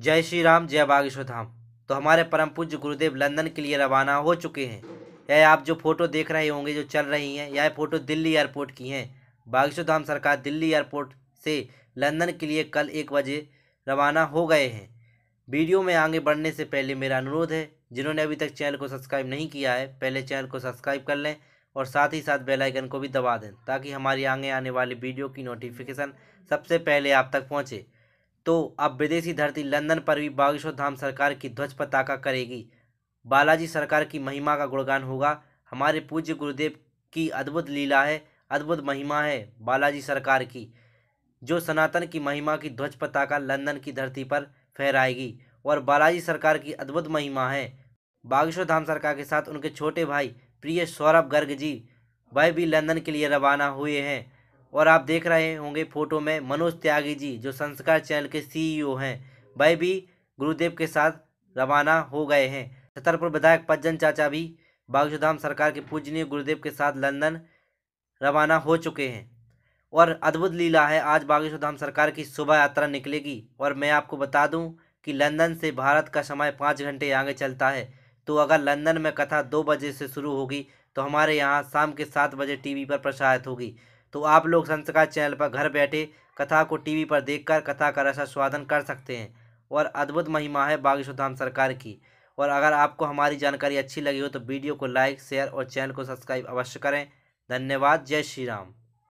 जय श्री राम जय बागेश्वर धाम तो हमारे परम पूज्य गुरुदेव लंदन के लिए रवाना हो चुके हैं यह आप जो फ़ोटो देख रहे होंगे जो चल रही हैं यह फ़ोटो दिल्ली एयरपोर्ट की हैं बागेश्वर धाम सरकार दिल्ली एयरपोर्ट से लंदन के लिए कल एक बजे रवाना हो गए हैं वीडियो में आगे बढ़ने से पहले मेरा अनुरोध है जिन्होंने अभी तक चैनल को सब्सक्राइब नहीं किया है पहले चैनल को सब्सक्राइब कर लें और साथ ही साथ बेल आइकन को भी दबा दें ताकि हमारी आगे आने वाली वीडियो की नोटिफिकेशन सबसे पहले आप तक पहुंचे तो अब विदेशी धरती लंदन पर भी बागेश्वर धाम सरकार की ध्वज पताका करेगी बालाजी सरकार की महिमा का गुणगान होगा हमारे पूज्य गुरुदेव की अद्भुत लीला है अद्भुत महिमा है बालाजी सरकार की जो सनातन की महिमा की ध्वज पताका लंदन की धरती पर फहराएगी और बालाजी सरकार की अद्भुत महिमा है बागेश्वर धाम सरकार के साथ उनके छोटे भाई प्रिय सौरभ गर्ग जी वह भी लंदन के लिए रवाना हुए हैं और आप देख रहे होंगे फोटो में मनोज त्यागी जी जो संस्कार चैनल के सीईओ e हैं वह भी गुरुदेव के साथ रवाना हो गए हैं छतरपुर विधायक पज्जन चाचा भी बागुधाम सरकार के पूजनीय गुरुदेव के साथ लंदन रवाना हो चुके हैं और अद्भुत लीला है आज बागेश्वर सरकार की सुबह यात्रा निकलेगी और मैं आपको बता दूं कि लंदन से भारत का समय पाँच घंटे आगे चलता है तो अगर लंदन में कथा दो बजे से शुरू होगी तो हमारे यहाँ शाम के सात बजे टीवी पर प्रसारित होगी तो आप लोग संस्कार चैनल पर घर बैठे कथा को टीवी पर देखकर कथा का रसा स्वादन कर सकते हैं और अद्भुत महिमा है बागेश्वर धाम सरकार की और अगर आपको हमारी जानकारी अच्छी लगी हो तो वीडियो को लाइक शेयर और चैनल को सब्सक्राइब अवश्य करें धन्यवाद जय श्री राम